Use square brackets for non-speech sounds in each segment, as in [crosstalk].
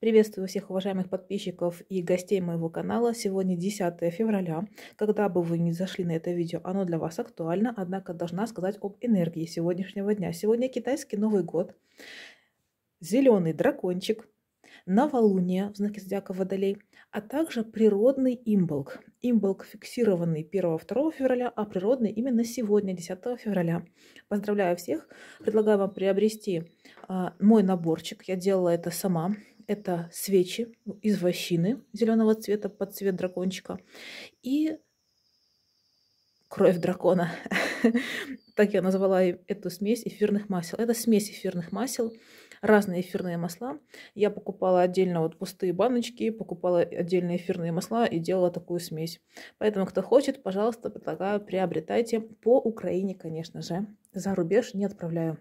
Приветствую всех уважаемых подписчиков и гостей моего канала. Сегодня 10 февраля. Когда бы вы ни зашли на это видео, оно для вас актуально, однако должна сказать об энергии сегодняшнего дня. Сегодня китайский Новый год, зеленый дракончик, новолуние в знаке зодиака водолей, а также природный имболк. Имболк фиксированный 1-2 февраля, а природный именно сегодня, 10 февраля. Поздравляю всех, предлагаю вам приобрести а, мой наборчик. Я делала это сама это свечи из вощины зеленого цвета под цвет дракончика и кровь дракона. [laughs] так я назвала эту смесь эфирных масел. Это смесь эфирных масел, разные эфирные масла. Я покупала отдельно вот пустые баночки, покупала отдельные эфирные масла и делала такую смесь. Поэтому, кто хочет, пожалуйста, предлагаю, приобретайте. По Украине, конечно же. За рубеж не отправляю.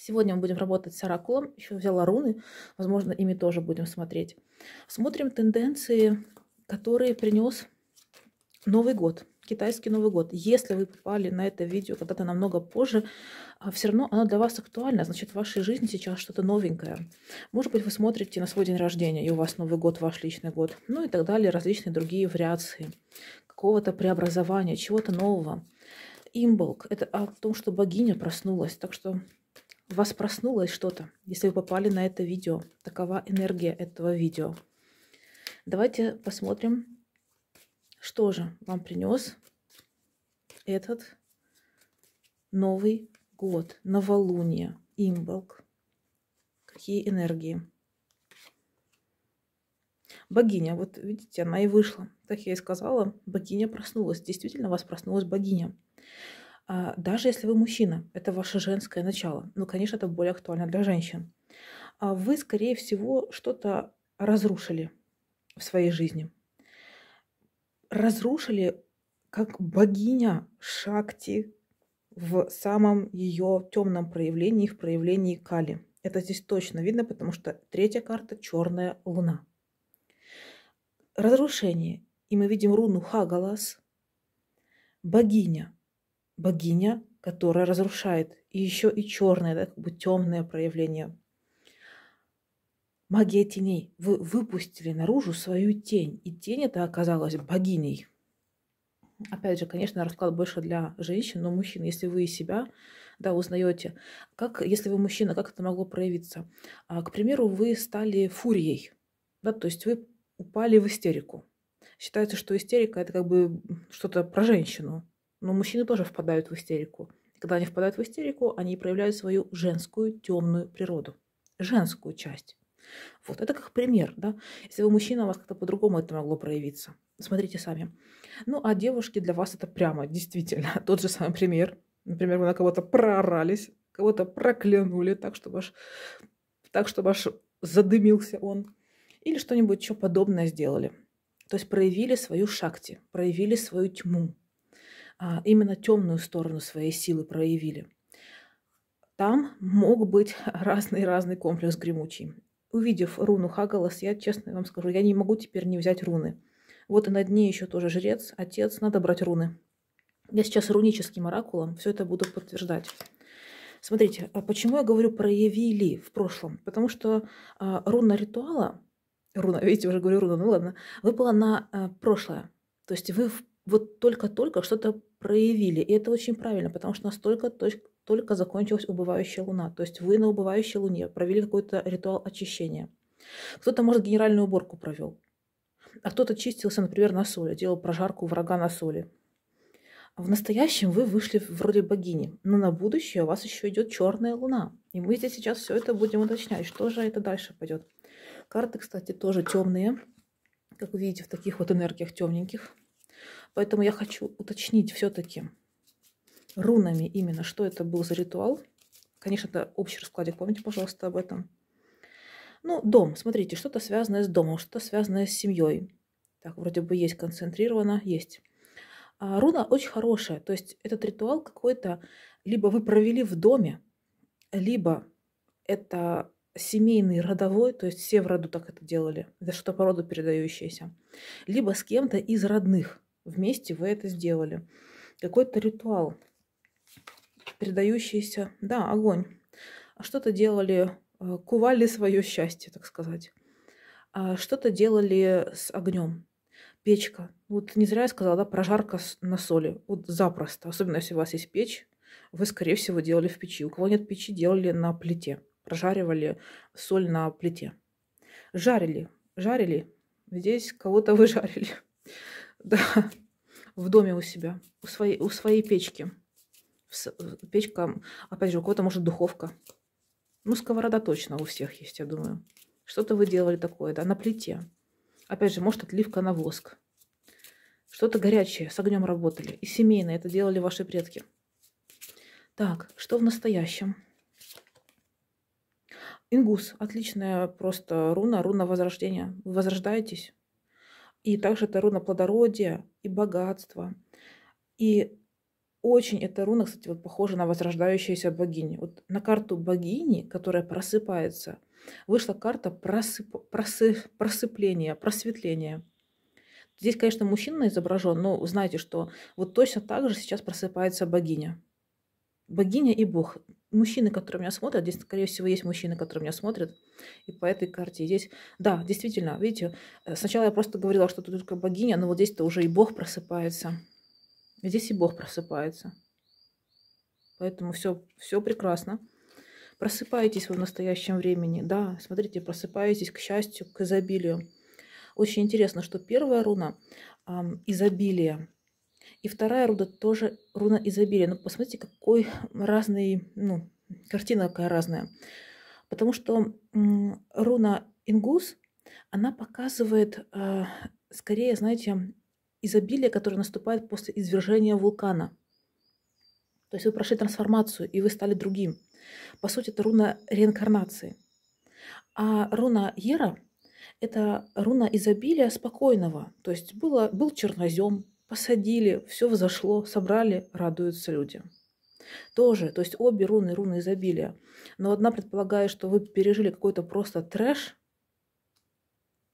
Сегодня мы будем работать с оракулом. Еще взяла руны, возможно, ими тоже будем смотреть. Смотрим тенденции, которые принес Новый год, китайский Новый год. Если вы попали на это видео когда-то намного позже, а, все равно оно для вас актуально. Значит, в вашей жизни сейчас что-то новенькое. Может быть, вы смотрите на свой день рождения, и у вас Новый год, ваш личный год. Ну и так далее, различные другие вариации какого-то преобразования, чего-то нового. Имболк – это о том, что богиня проснулась. Так что в вас проснулось что-то, если вы попали на это видео. Такова энергия этого видео. Давайте посмотрим, что же вам принес этот Новый год, новолуние, имболк. Какие энергии? Богиня, вот видите, она и вышла. Так я и сказала, богиня проснулась. Действительно, у вас проснулась богиня. А, даже если вы мужчина, это ваше женское начало. Ну, конечно, это более актуально для женщин. А вы, скорее всего, что-то разрушили в своей жизни. Разрушили как богиня Шакти в самом ее темном проявлении, в проявлении Кали. Это здесь точно видно, потому что третья карта – черная луна. Разрушение. И мы видим руну Хагалас, богиня – богиня, которая разрушает. И еще и черное, да, как бы темное проявление. Магия теней. Вы выпустили наружу свою тень, и тень это оказалась богиней. Опять же, конечно, расклад больше для женщин, но мужчин, если вы себя да, узнаете, как, если вы мужчина, как это могло проявиться? А, к примеру, вы стали фурией, да, то есть вы упали в истерику. Считается, что истерика это как бы что-то про женщину, но мужчины тоже впадают в истерику. И когда они впадают в истерику, они проявляют свою женскую темную природу, женскую часть. Вот это как пример, да. Если вы мужчина, у вас как-то по-другому это могло проявиться. Смотрите сами. Ну, а девушки для вас это прямо, действительно, [laughs] тот же самый пример. Например, вы на кого-то проорались, кого-то проклянули так, что ваш, так, что ваш задымился он. Или что-нибудь еще подобное сделали. То есть проявили свою шакти, проявили свою тьму, а, именно темную сторону своей силы проявили. Там мог быть разный-разный [laughs] комплекс гремучий. Увидев руну Хагалас, я честно вам скажу, я не могу теперь не взять руны. Вот и на дне еще тоже жрец, отец, надо брать руны. Я сейчас руническим оракулом все это буду подтверждать. Смотрите, а почему я говорю проявили в прошлом? Потому что а, руна ритуала, руна, [laughs] видите, уже говорю руна, ну ладно, выпала на а, прошлое. То есть вы в вот только-только что-то проявили. И это очень правильно, потому что настолько только закончилась убывающая луна. То есть вы на убывающей луне провели какой-то ритуал очищения. Кто-то, может, генеральную уборку провел. А кто-то чистился, например, на соли, делал прожарку врага на соли. а В настоящем вы вышли вроде богини, но на будущее у вас еще идет черная луна. И мы здесь сейчас все это будем уточнять, что же это дальше пойдет. Карты, кстати, тоже темные, как вы видите, в таких вот энергиях темненьких. Поэтому я хочу уточнить все-таки рунами именно, что это был за ритуал. Конечно, это общий раскладик, помните, пожалуйста, об этом. Ну, дом, смотрите, что-то связанное с домом, что-то связанное с семьей. Так, вроде бы есть концентрировано, есть. А руна очень хорошая, то есть этот ритуал какой-то, либо вы провели в доме, либо это семейный, родовой, то есть все в роду так это делали, это что-то по роду передающееся, либо с кем-то из родных – вместе вы это сделали. Какой-то ритуал, передающийся, да, огонь. А что-то делали, э, кували свое счастье, так сказать. А что-то делали с огнем, печка. Вот не зря я сказала, да, прожарка на соли. Вот запросто. Особенно если у вас есть печь, вы, скорее всего, делали в печи. У кого нет печи, делали на плите. Прожаривали соль на плите. Жарили. Жарили. Здесь кого-то [laughs] вы жарили. Да, в доме у себя, у своей, у своей печки. Печка, опять же, у кого-то может духовка. Ну, сковорода точно у всех есть, я думаю. Что-то вы делали такое, да, на плите. Опять же, может, отливка на воск. Что-то горячее, с огнем работали. И семейное, это делали ваши предки. Так, что в настоящем? Ингус, отличная просто руна, руна возрождения. Вы возрождаетесь и также это руна плодородия и богатства. И очень эта руна, кстати, вот похожа на возрождающуюся богиню. Вот на карту богини, которая просыпается, вышла карта просып, просып, просыпления, просветления. Здесь, конечно, мужчина изображен, но знаете, что вот точно так же сейчас просыпается богиня. Богиня и бог мужчины, которые меня смотрят, здесь, скорее всего, есть мужчины, которые меня смотрят, и по этой карте здесь, да, действительно, видите, э, сначала я просто говорила, что тут только богиня, но вот здесь-то уже и Бог просыпается, здесь и Бог просыпается, поэтому все, все прекрасно. Просыпаетесь вы в настоящем времени, да, смотрите, просыпаетесь к счастью, к изобилию. Очень интересно, что первая руна э, изобилие, и вторая руда тоже руна изобилия. Но ну, посмотрите, какой разный, ну, картина какая разная. Потому что руна ингус, она показывает э, скорее, знаете, изобилие, которое наступает после извержения вулкана. То есть вы прошли трансформацию, и вы стали другим. По сути, это руна реинкарнации. А руна Ера – это руна изобилия спокойного. То есть было, был чернозем, посадили, все взошло, собрали, радуются люди. Тоже, то есть обе руны, руны изобилия. Но одна предполагает, что вы пережили какой-то просто трэш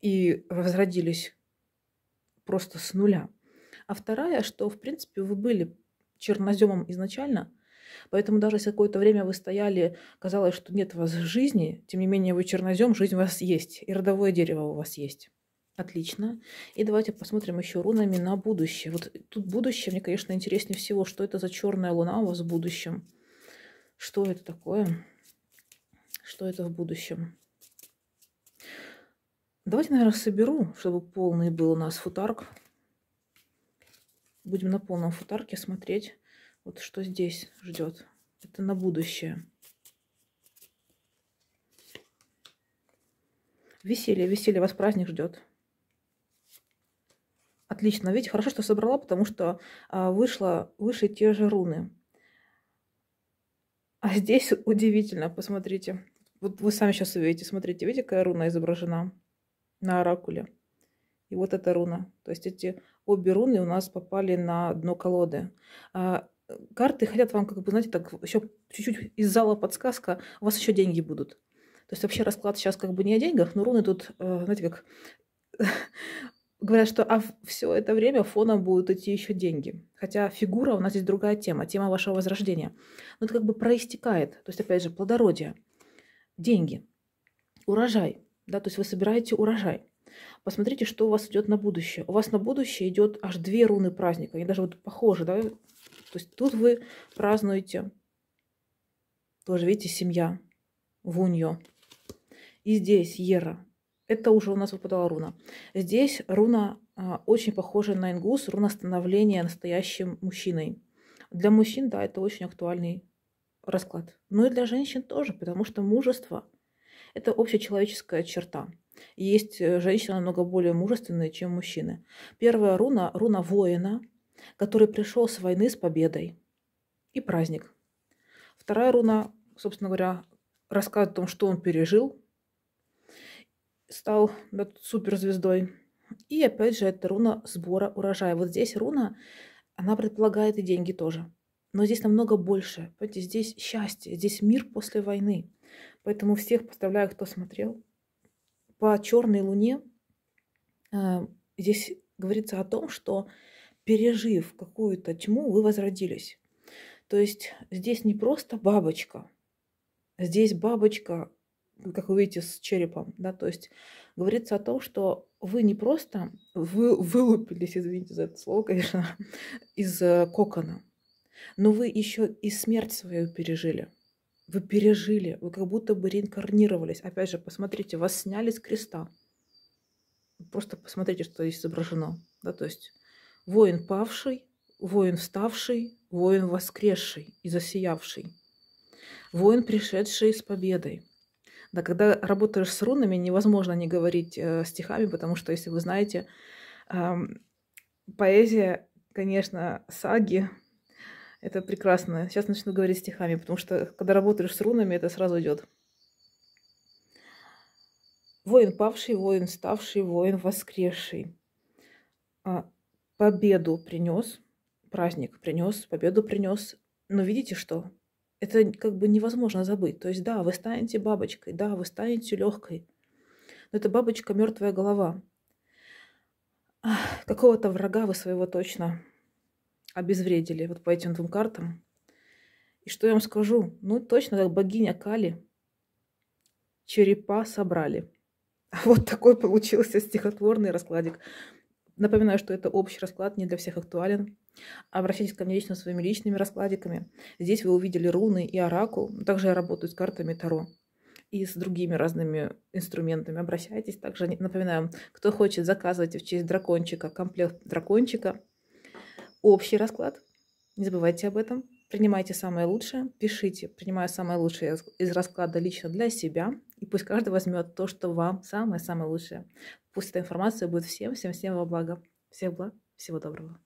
и возродились просто с нуля. А вторая, что, в принципе, вы были черноземом изначально, поэтому даже если какое-то время вы стояли, казалось, что нет у вас жизни, тем не менее вы чернозем, жизнь у вас есть, и родовое дерево у вас есть. Отлично. И давайте посмотрим еще рунами на будущее. Вот тут будущее, мне, конечно, интереснее всего, что это за черная луна у вас в будущем. Что это такое? Что это в будущем? Давайте, наверное, соберу, чтобы полный был у нас футарк. Будем на полном футарке смотреть, вот что здесь ждет. Это на будущее. Веселье, веселье, вас праздник ждет. Отлично, видите, хорошо, что собрала, потому что а, вышло выше те же руны. А здесь удивительно, посмотрите. Вот вы сами сейчас увидите, смотрите, видите, какая руна изображена на оракуле. И вот эта руна. То есть эти обе руны у нас попали на дно колоды а, карты хотят вам, как бы, знаете, так еще чуть-чуть из зала подсказка, у вас еще деньги будут. То есть вообще расклад сейчас как бы не о деньгах, но руны тут, э, знаете, как Говорят, что а все это время фоном будут идти еще деньги. Хотя фигура у нас здесь другая тема, тема вашего возрождения. Но это как бы проистекает. То есть, опять же, плодородие, деньги, урожай. Да, то есть вы собираете урожай. Посмотрите, что у вас идет на будущее. У вас на будущее идет аж две руны праздника. Они даже вот похожи, да? То есть тут вы празднуете. Тоже, видите, семья, вуньо. И здесь Ера, это уже у нас выпадала руна. Здесь руна а, очень похожа на ингус, руна становления настоящим мужчиной. Для мужчин, да, это очень актуальный расклад. Но ну и для женщин тоже, потому что мужество – это общечеловеческая черта. есть э, женщины намного более мужественные, чем мужчины. Первая руна – руна воина, который пришел с войны с победой. И праздник. Вторая руна, собственно говоря, рассказывает о том, что он пережил, стал суперзвездой. И опять же, это руна сбора урожая. Вот здесь руна, она предполагает и деньги тоже. Но здесь намного больше. Понимаете, здесь счастье, здесь мир после войны. Поэтому всех поставляю, кто смотрел. По черной луне э, здесь говорится о том, что пережив какую-то тьму, вы возродились. То есть здесь не просто бабочка. Здесь бабочка как вы видите, с черепом, да, то есть говорится о том, что вы не просто вы, вылупились, извините за это слово, конечно, [laughs] из э, кокона, но вы еще и смерть свою пережили. Вы пережили, вы как будто бы реинкарнировались. Опять же, посмотрите, вас сняли с креста. Просто посмотрите, что здесь изображено. Да, то есть воин павший, воин вставший, воин воскресший и засиявший. Воин, пришедший с победой – да, когда работаешь с рунами, невозможно не говорить э, стихами, потому что, если вы знаете, э, поэзия, конечно, саги, это прекрасно. Сейчас начну говорить стихами, потому что, когда работаешь с рунами, это сразу идет. Воин павший, воин ставший, воин воскресший. А, победу принес, праздник принес, победу принес. Но видите что? Это как бы невозможно забыть. То есть да, вы станете бабочкой, да, вы станете легкой. Но это бабочка мертвая голова. Какого-то врага вы своего точно обезвредили вот по этим двум картам. И что я вам скажу? Ну, точно как богиня Кали черепа собрали. [laughs] Вот такой получился стихотворный раскладик. Напоминаю, что это общий расклад, не для всех актуален. Обращайтесь ко мне лично своими личными раскладиками. Здесь вы увидели руны и оракул. Также я работаю с картами Таро и с другими разными инструментами. Обращайтесь. Также напоминаю, кто хочет, заказывать в честь дракончика комплект дракончика. Общий расклад. Не забывайте об этом. Принимайте самое лучшее. Пишите, принимаю самое лучшее из расклада лично для себя. И пусть каждый возьмет то, что вам самое-самое лучшее. Пусть эта информация будет всем, всем-всем во благо. Всех благ, всего доброго.